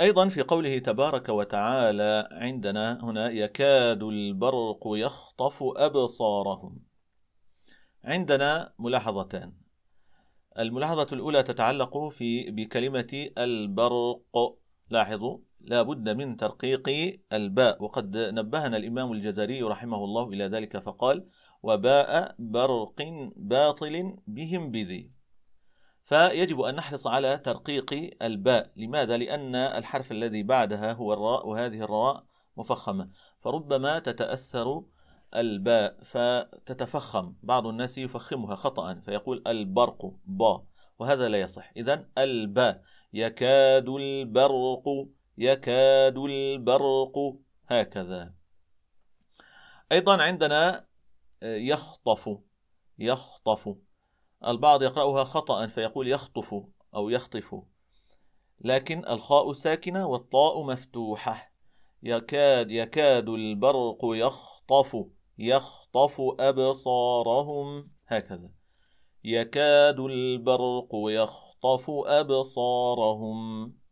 أيضا في قوله تبارك وتعالى عندنا هنا يكاد البرق يخطف أبصارهم عندنا ملاحظتان الملاحظة الأولى تتعلق في بكلمة البرق لاحظوا لا بد من ترقيق الباء وقد نبهنا الإمام الجزري رحمه الله إلى ذلك فقال وباء برق باطل بهم بذي فيجب أن نحرص على ترقيق الباء لماذا؟ لأن الحرف الذي بعدها هو الراء وهذه الراء مفخمة فربما تتأثر الباء فتتفخم بعض الناس يفخمها خطأ فيقول البرق با وهذا لا يصح إذا الباء يكاد البرق يكاد البرق هكذا أيضا عندنا يخطف يخطف البعض يقرأها خطأ فيقول يخطف أو يخطف لكن الخاء ساكنة والطاء مفتوحة يكاد يكاد البرق يخطف يخطف أبصارهم هكذا يكاد البرق يخطف أبصارهم